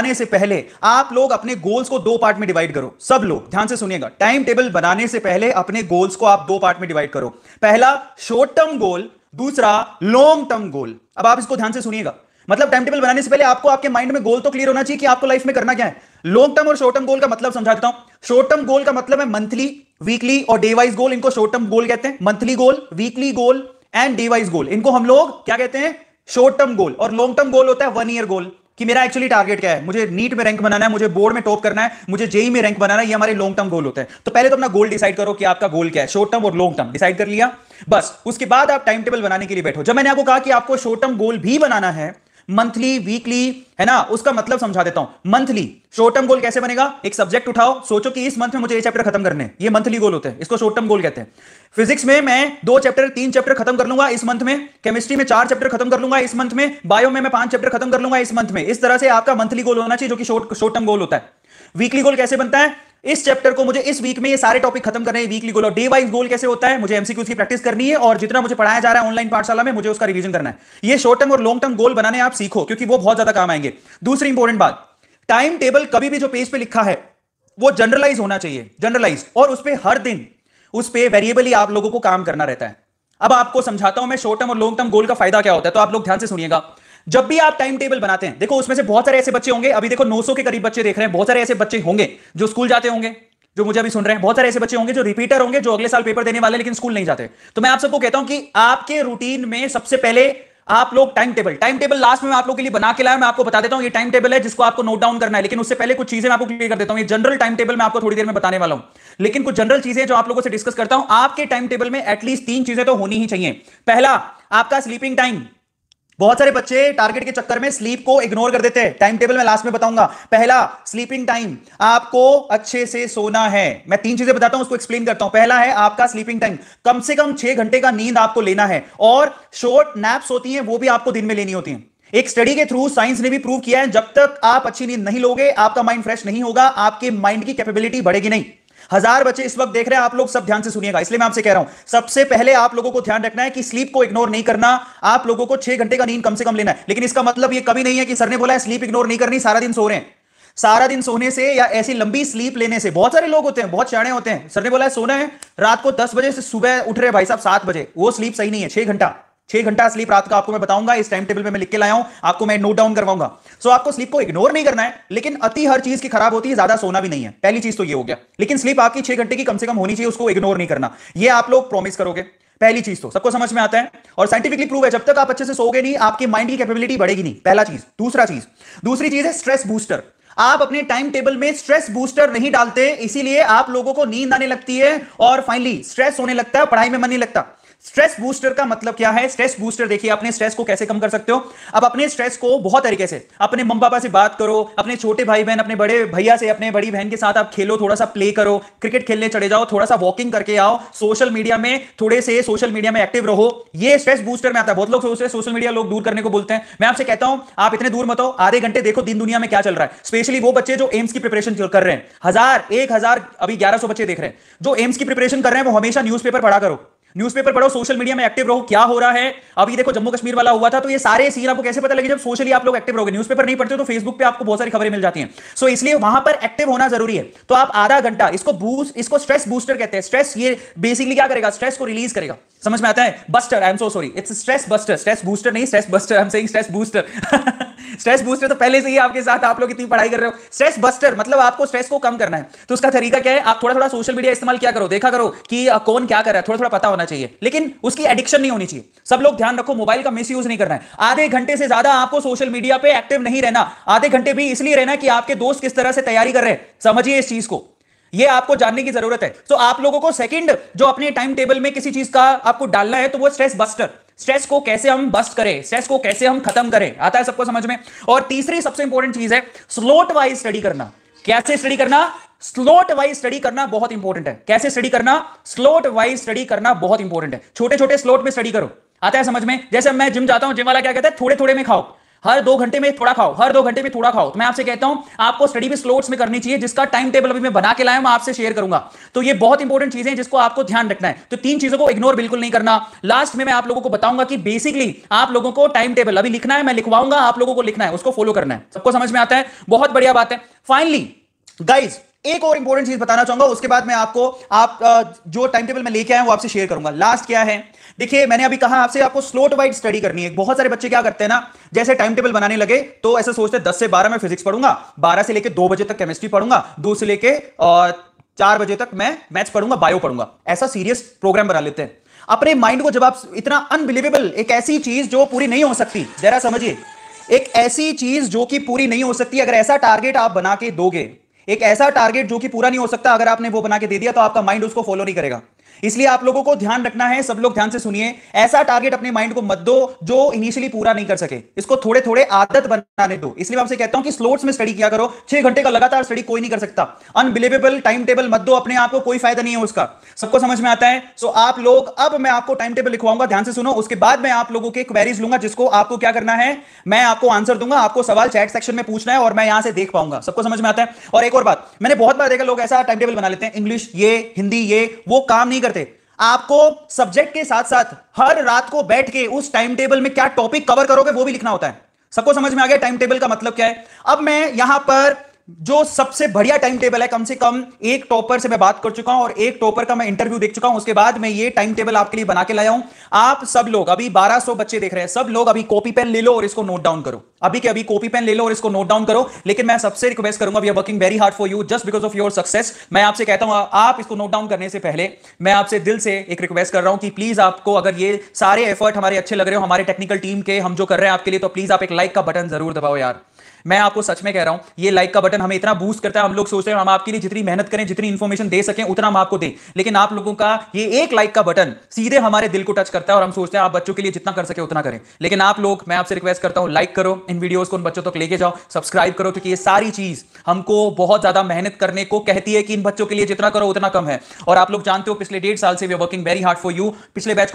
बनाने से पहले आप लोग अपने गोल्स को दो पार्ट में डिवाइड करो सब लोग ध्यान से सुनिएगा टाइम टेबल बनाने से पहले अपने गोल्स को आप दो पार्ट में डिवाइड करो पहला शॉर्ट टर्म गोल दूसरा लॉन्ग टर्म गोल अब आप इसको ध्यान से सुनिएगा मतलब टाइम टेबल बनाने से पहले आपको आपके माइंड में गोल तो क्लियर होना चाहिए कि आपको लाइफ में करना क्या है लॉन्ग टर्म और शॉर्ट टर्म गोल का मतलब समझाता हूं शॉर्ट टर्म गोल का मतलब है मंथली वीकली और डे वाइज गोल इनको शॉर्ट टर्म गोल कहते हैं monthly goal weekly goal and day wise goal इनको हम लोग क्या कहते हैं शॉर्ट टर्म गोल और लॉन्ग टर्म गोल होता है वन ईयर गोल कि मेरा एक्चुअली टारगेट क्या है मुझे नीट में रैंक बनाना है मुझे बोर्ड में टॉप करना है मुझे जेई में रैंक बनाना है ये हमारे लॉन्ग टर्म गोल होते हैं तो पहले तो अपना गोल डिसाइड करो कि आपका गोल क्या है शॉर्ट टर्म और लॉन्ग टर्म डिसाइड कर लिया बस उसके बाद आप टाइम टेबल बनाने के लिए बैठो जब मैंने आपको कहा कि आपको शॉर्ट टर्म गोल भी बनाना है मंथली वीकली है ना उसका मतलब समझा देता हूं मंथली शॉर्ट टर्म गोल कैसे बनेगा एक सब्जेक्ट उठाओ सोचो कि इस मंथ में मुझे ये चैप्टर खत्म करने ये मंथली गोल होते हैं इसको शॉर्ट टर्म गोल कहते हैं फिजिक्स में मैं दो चैप्टर तीन चैप्टर खत्म कर लूंगा इस मंथ में केमिस्ट्री में चार चैप्टर खत्म कर लूंगा इस मंथ में बायो में मैं पांच चैप्टर खत्म कर लूंगा इस मंथ में इस तरह से आपका मंथली गोल होना चाहिए जो कि शॉर्ट टर्म गोल होता है वीकली गोल कैसे बनता है इस चैप्टर को मुझे इस वीक में ये सारे टॉपिक खत्म करने हैं वीकली गोल और डे वाइज गोल कैसे होता है मुझे एमसीक्यू की प्रैक्टिस करनी है और जितना मुझे पढ़ाया जा रहा है ऑनलाइन पाठशाला में मुझे उसका रिवीजन करना है ये शॉर्ट टर्म और लॉन्ग टर्म गोल बनाने आप सीखो क्योंकि वो बहुत ज्यादा काम आएंगे दूसरी इंपॉर्टेंट बात टाइम टेबल कभी भी जो पेज पे लिखा है वो जनरलाइज होना चाहिए जनरलाइज और उस पर हर दिन उस पर वेरिएबली आप लोगों को काम करना रहता है अब आपको समझाता हूं मैं शॉर्ट टर्म और लॉन्ग टर्म गोल का फायदा क्या होता है तो आप लोग ध्यान से सुनिएगा जब भी आप टाइम टेबल बनाते हैं देखो उसमें से बहुत सारे ऐसे बच्चे होंगे अभी देखो नौ के करीब बच्चे देख रहे हैं बहुत सारे ऐसे बच्चे होंगे जो स्कूल जाते होंगे जो मुझे अभी सुन रहे हैं बहुत सारे ऐसे बच्चे होंगे जो रिपीटर होंगे जो अगले साल पेपर देने वाले लेकिन स्कूल नहीं जाते तो मैं आप सबको कहता हूं कि आपके रूटीन में सबसे पहले आप लोग time table time table last में आप लोग के लिए बना के लाया मैं आपको बता देता हूं ये टाइम टेबल है जिसको आपको नोट डाउन करना है लेकिन उससे पहले कुछ चीजें मैं आपको क्लियर कर देता हूं ये जनरल टाइम टेबल मैं आपको थोड़ी देर में बताने वाला हूं लेकिन कुछ जनरल चीजें जो आप लोगों से डिस्कस करता हूं आपके टाइम टेबल में एटलीस्ट तीन चीजें तो होनी ही चाहिए पहला आपका स्लीपिंग टाइम बहुत सारे बच्चे टारगेट के चक्कर में स्लीप को इग्नोर कर देते हैं टाइम टेबल में लास्ट में बताऊंगा पहला स्लीपिंग टाइम आपको अच्छे से सोना है मैं तीन चीजें बताता हूं उसको एक्सप्लेन करता हूं पहला है आपका स्लीपिंग टाइम कम से कम छह घंटे का नींद आपको लेना है और शॉर्ट नैप्स होती है वो भी आपको दिन में लेनी होती है एक स्टडी के थ्रू साइंस ने भी प्रूव किया है जब तक आप अच्छी नींद नहीं लोगे आपका माइंड फ्रेश नहीं होगा आपके माइंड की कैपेबिलिटी बढ़ेगी नहीं हजार बच्चे इस वक्त देख रहे हैं आप लोग सब ध्यान से सुनिएगा इसलिए मैं आपसे कह रहा हूं सबसे पहले आप लोगों को ध्यान रखना है कि स्लीप को इग्नोर नहीं करना आप लोगों को छह घंटे का नींद कम से कम लेना है लेकिन इसका मतलब यह कभी नहीं है कि सर ने बोला है स्लीप इग्नोर नहीं करनी सारा दिन सो रहे हैं सारा दिन सोने से या ऐसी लंबी स्लीप लेने से बहुत सारे लोग होते हैं बहुत शाणे होते हैं सर ने बोला है सोना है रात को दस बजे से सुबह उठ रहे भाई साहब सात बजे वो स्लीप सही नहीं है छह घंटा छह घंटा स्लीप रात का आपको मैं बताऊंगा इस टाइम टेबल में मैं लिख के लाया हूं आपको मैं नोट डाउन करवाऊंगा सो so, आपको स्लीप को इग्नोर नहीं करना है लेकिन अति हर चीज की खराब होती है ज्यादा सोना भी नहीं है पहली चीज तो ये हो गया लेकिन स्लीप आपकी छह घंटे की कम से कम होनी चाहिए उसको इग्नोर नहीं करना ये आप लोग प्रॉमिस करोगे पहली चीज तो सबको समझ में आता है और साइंटिफिकली प्रूव है जब तक आप अच्छे से सोगे नहीं आपके माइंड की कैपेबिलिटी बढ़ेगी नहीं पहला चीज दूसरा चीज दूसरी चीज है स्ट्रेस बूस्टर आप अपने टाइम टेबल में स्ट्रेस बूस्टर नहीं डालते इसीलिए आप लोगों को नींद आने लगती है और फाइनली स्ट्रेस होने लगता है पढ़ाई में मन नहीं लगता स्ट्रेस बूस्टर का मतलब क्या है स्ट्रेस बूस्टर देखिए अपने स्ट्रेस को कैसे कम कर सकते हो अब अपने स्ट्रेस को बहुत तरीके से अपने मम पापा से बात करो अपने छोटे भाई बहन अपने बड़े भैया से अपने बड़ी बहन के साथ आप खेलो थोड़ा सा प्ले करो क्रिकेट खेलने चले जाओ थोड़ा सा वॉकिंग करके आओ सोशल मीडिया में थोड़े से सोशल मीडिया में एक्टिव रहो ये स्ट्रेस बूस्टर में आता है बहुत लोग सोचते हैं सोशल मीडिया लोग दूर करने को बोलते हैं मैं आपसे कहता हूं आप इतने दूर मत हो आधे घंटे देखो दिन दुनिया में क्या चल रहा है स्पेशली वो बच्चे जो एम्स की प्रिपरेशन कर रहे हैं हजार एक हजार अभी ग्यारह बच्चे देख रहे हैं जो एम्स की प्रिपरेशन कर रहे हैं वो हमेशा न्यूज पढ़ा करो न्यूज़पेपर पढ़ो सोशल मीडिया में एक्टिव रहो क्या हो रहा है अभी देखो जम्मू कश्मीर वाला हुआ था तो ये सारे सीन आपको कैसे पता लगे जब सोशली आप लोग एक्टिव रहोगे न्यूज़पेपर नहीं पढ़ते तो फेसबुक पे आपको बहुत सारी खबरें मिल जाती हैं सो so, इसलिए वहां पर एक्टिव होना जरूरी है तो आप आधा घंटा इसको बूस्ट इसको स्ट्रेस बूस्टर कहते हैं स्ट्रेस ये बेसिकली क्या करेगा स्ट्रेस को रिलीज करेगा समझ में आता है buster I am so sorry it's stress buster stress booster नहीं stress buster I am saying stress booster stress booster तो पहले से ही आपके साथ आप लोग इतनी पढ़ाई कर रहे हो स्ट्रेस बस्टर मतलब आपको स्ट्रेस को कम करना है तो उसका तरीका क्या है आप थोड़ा थोड़ा सोशल मीडिया इस्तेमाल क्या करो देखा करो कि कौन क्या कर रहा है थोड़ा थोड़ा पता होना होना चाहिए लेकिन उसकी एडिक्शन नहीं होनी चाहिए सब लोग ध्यान रखो मोबाइल का मिस यूज नहीं करना है आधे घंटे से ज्यादा आपको सोशल मीडिया पर एक्टिव नहीं रहना आधे घंटे भी इसलिए रहना कि आपके दोस्त किस तरह से तैयारी कर रहे हैं समझिए इस चीज को ये आपको जानने की जरूरत है तो आप लोगों को सेकंड जो अपने टाइम टेबल में किसी चीज का आपको डालना है तो वो स्ट्रेस बस्टर स्ट्रेस को कैसे हम बस्ट करें स्ट्रेस को कैसे हम खत्म करें आता है सबको समझ में और तीसरी सबसे इंपॉर्टेंट चीज है स्लोट वाइज स्टडी करना कैसे स्टडी करना स्लोट वाइज स्टडी करना बहुत इंपॉर्टेंट है कैसे स्टडी करना स्लोट वाइज स्टडी करना बहुत इंपॉर्टेंट है छोटे छोटे स्लोट में स्टडी करो आता है समझ में जैसे मैं जिम जाता हूं जिम वाला क्या कहता है थोड़े थोड़े में खाओ हर दो घंटे में थोड़ा खाओ हर दो घंटे में थोड़ा खाओ तो मैं आपसे कहता हूं आपको स्टडी भी स्लोट्स में करनी चाहिए जिसका टाइम टेबल अभी मैं बना के लाया मैं आपसे शेयर करूंगा तो ये बहुत इंपॉर्टेंट चीजें जिसको आपको ध्यान रखना है तो तीन चीजों को इग्नोर बिल्कुल नहीं करना लास्ट में मैं आप लोगों को बताऊंगा कि बेसिकली आप लोगों को टाइम टेबल अभी लिखना है मैं लिखवाऊंगा आप लोगों को लिखना है उसको फॉलो करना है सबको समझ में आता है बहुत बढ़िया बात है फाइनली गाइज एक और इंपॉर्टेंट चीज बताना चाहूंगा उसके बाद मैं आपको आप जो टाइम टेबल में लेके आया वो आपसे शेयर करूंगा लास्ट क्या है देखिए मैंने अभी कहा आपसे आपको स्लोट वाइड स्टडी करनी है बहुत सारे बच्चे क्या करते हैं ना जैसे टाइम टेबल बनाने लगे तो ऐसे सोचते दस से बारह में फिजिक्स पढ़ूंगा बारह से लेकर दो बजे तक केमिस्ट्री पढ़ूंगा दो से लेकर चार बजे तक मैं मैथ्स पढ़ूंगा बायो पढ़ूंगा ऐसा सीरियस प्रोग्राम बना लेते हैं अपने माइंड को जब आप इतना अनबिलीवेबल एक ऐसी चीज जो पूरी नहीं हो सकती जरा समझिए एक ऐसी चीज जो कि पूरी नहीं हो सकती अगर ऐसा टारगेट आप बना के दोगे एक ऐसा टारगेट जो कि पूरा नहीं हो सकता अगर आपने वो बना के दे दिया तो आपका माइंड उसको फॉलो नहीं करेगा इसलिए आप लोगों को ध्यान रखना है सब लोग ध्यान से सुनिए ऐसा टारगेट अपने माइंड को मत दो जो इनिशियली पूरा नहीं कर सके इसको थोड़े थोड़े आदत बनाने दो इसलिए मैं आपसे कहता हूं कि स्लोट्स में स्टडी किया करो छह घंटे का लगातार स्टडी कोई नहीं कर सकता अनबिलीवेबल टाइम टेबल मत दो अपने आप को कोई फायदा नहीं है उसका सबको समझ में आता है सो आप लोग अब मैं आपको टाइम टेबल लिखवाऊंगा ध्यान से सुनो उसके बाद मैं आप लोगों के क्वेरीज लूंगा जिसको आपको क्या करना है मैं आपको आंसर दूंगा आपको सवाल चैट सेक्शन में पूछना है और मैं यहां से देख पाऊंगा सबको समझ में आता है और एक और बात मैंने बहुत बार देखा लोग ऐसा टाइम टेबल बना लेते हैं इंग्लिश ये हिंदी ये वो काम नहीं नहीं करते आपको सब्जेक्ट के साथ साथ हर रात को बैठ के उस टाइम टेबल में क्या टॉपिक कवर करोगे वो भी लिखना होता है सबको समझ में आ गया टाइम टेबल का मतलब क्या है अब मैं यहां पर जो सबसे बढ़िया टाइम टेबल है कम से कम एक टॉपर से मैं बात कर चुका हूं और एक टॉपर का मैं इंटरव्यू देख चुका हूं उसके बाद मैं ये टाइम टेबल आपके लिए बना के लाया हूं आप सब लोग अभी 1200 बच्चे देख रहे हैं सब लोग अभी कॉपी पेन ले लो और इसको नोट डाउन करो अभी के अभी कॉपी पेन ले लो और इसको नोट डाउन करो लेकिन मैं सबसे रिक्वेस्ट करूंगा we are working very hard for you just because of your success मैं आपसे कहता हूं आप इसको नोट डाउन करने से पहले मैं आपसे दिल से एक रिक्वेस्ट कर रहा हूं कि प्लीज आपको अगर ये सारे एफर्ट हमारे अच्छे लग रहे हो हमारे टेक्निकल टीम के हम जो कर रहे हैं आपके लिए तो प्लीज आप एक लाइक का बटन जरूर दबाओ यार मैं आपको सच में कह रहा हूं ये लाइक का बटन इंफॉर्मेशन हमें इतना बूस्ट करता है हम लोग सोचते हैं हम आपके लिए जितनी मेहनत करें जितनी इन्फॉर्मेशन दे सकें उतना हम आपको दें लेकिन आप लोगों का ये एक लाइक का बटन सीधे हमारे दिल को टच करता है और हम सोचते हैं आप बच्चों के लिए जितना कर सके उतना करें लेकिन आप लोग मैं आपसे रिक्वेस्ट करता हूँ लाइक करो इन वीडियोज को उन बच्चों तक लेके जाओ सब्सक्राइब करो क्योंकि ये सारी चीज हमको बहुत ज्यादा मेहनत करने को कहती है कि इन बच्चों के लिए जितना करो उतना कम है और आप लोग जानते हो पिछले डेढ़ साल से we working very hard for you पिछले बैच